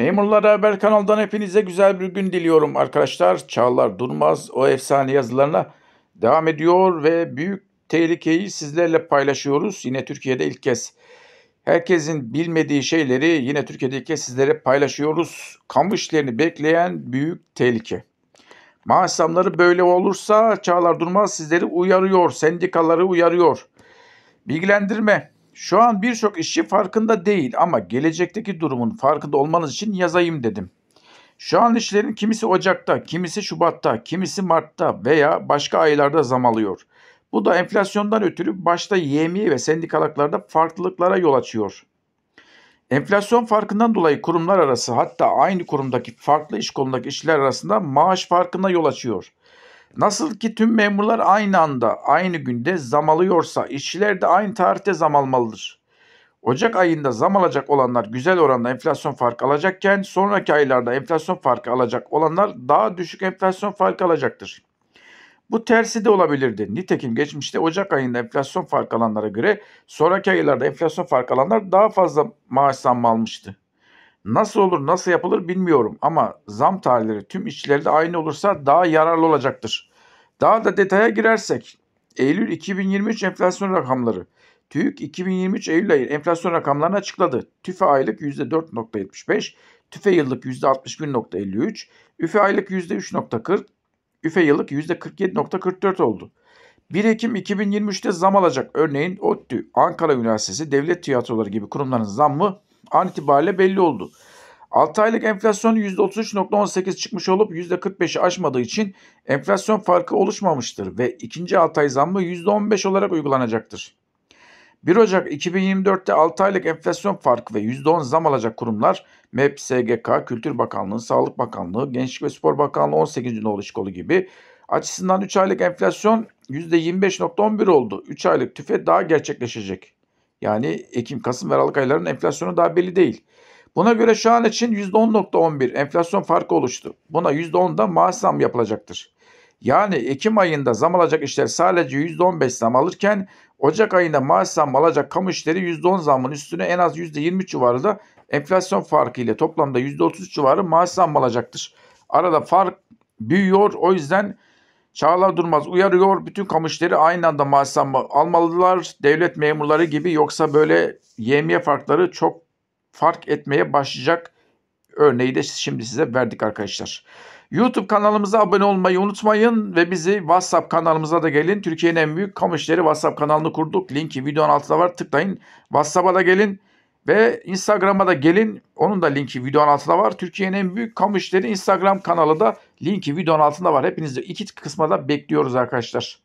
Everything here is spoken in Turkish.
Memurlara Haber kanaldan hepinize güzel bir gün diliyorum arkadaşlar. Çağlar Durmaz o efsane yazılarına devam ediyor ve büyük tehlikeyi sizlerle paylaşıyoruz. Yine Türkiye'de ilk kez herkesin bilmediği şeyleri yine Türkiye'de ilk kez sizlere paylaşıyoruz. Kamu işlerini bekleyen büyük tehlike. Maaş zamları böyle olursa Çağlar Durmaz sizleri uyarıyor, sendikaları uyarıyor. Bilgilendirme şu an birçok işçi farkında değil ama gelecekteki durumun farkında olmanız için yazayım dedim. Şu an işlerin kimisi Ocak'ta, kimisi Şubat'ta, kimisi Mart'ta veya başka aylarda zam alıyor. Bu da enflasyondan ötürü başta yemi ve sendikalıklarda farklılıklara yol açıyor. Enflasyon farkından dolayı kurumlar arası hatta aynı kurumdaki farklı iş kolundaki işçiler arasında maaş farkına yol açıyor. Nasıl ki tüm memurlar aynı anda, aynı günde zam alıyorsa işçiler de aynı tarihte zam almalıdır. Ocak ayında zam alacak olanlar güzel oranda enflasyon farkı alacakken sonraki aylarda enflasyon farkı alacak olanlar daha düşük enflasyon farkı alacaktır. Bu tersi de olabilirdi. Nitekim geçmişte Ocak ayında enflasyon farkı alanlara göre sonraki aylarda enflasyon farkı alanlar daha fazla maaş zammı almıştı. Nasıl olur, nasıl yapılır bilmiyorum ama zam tarihleri tüm işçilerde aynı olursa daha yararlı olacaktır. Daha da detaya girersek Eylül 2023 enflasyon rakamları. TÜİK 2023 Eylül ayı enflasyon rakamlarını açıkladı. TÜFE aylık %4.75, TÜFE yıllık %61.53, ÜFE aylık %3.40, ÜFE yıllık %47.44 oldu. 1 Ekim 2023'te zam alacak. Örneğin ODTÜ, Ankara Üniversitesi, Devlet Tiyatroları gibi kurumların zam mı? an itibariyle belli oldu. 6 aylık enflasyon %33.18 çıkmış olup %45'i aşmadığı için enflasyon farkı oluşmamıştır ve ikinci 6 ay zammı %15 olarak uygulanacaktır. 1 Ocak 2024'te 6 aylık enflasyon farkı ve %10 zam alacak kurumlar MEP, SGK, Kültür Bakanlığı, Sağlık Bakanlığı, Gençlik ve Spor Bakanlığı 18. Noğluş Kolu gibi açısından 3 aylık enflasyon %25.11 oldu. 3 aylık tüfe daha gerçekleşecek. Yani Ekim, Kasım ve Aralık aylarının enflasyonu daha belli değil. Buna göre şu an için %10.11 enflasyon farkı oluştu. Buna %10'da maaş zam yapılacaktır. Yani Ekim ayında zam alacak işler sadece %15 zam alırken Ocak ayında maaş zam alacak kamu işleri %10 zamın üstüne en az %20 civarında enflasyon farkı ile toplamda %30 civarı maaş zam alacaktır. Arada fark büyüyor o yüzden Çağlar Durmaz uyarıyor bütün kamışları aynı anda maaştan almalılar devlet memurları gibi yoksa böyle yemiye farkları çok fark etmeye başlayacak örneği de şimdi size verdik arkadaşlar. YouTube kanalımıza abone olmayı unutmayın ve bizi WhatsApp kanalımıza da gelin. Türkiye'nin en büyük kamu işleri WhatsApp kanalını kurduk. Linki videonun altında var tıklayın. WhatsApp'a da gelin. Ve Instagram'a da gelin. Onun da linki videonun altında var. Türkiye'nin en büyük kamu işleri Instagram kanalı da linki videonun altında var. Hepinizi iki kısmada bekliyoruz arkadaşlar.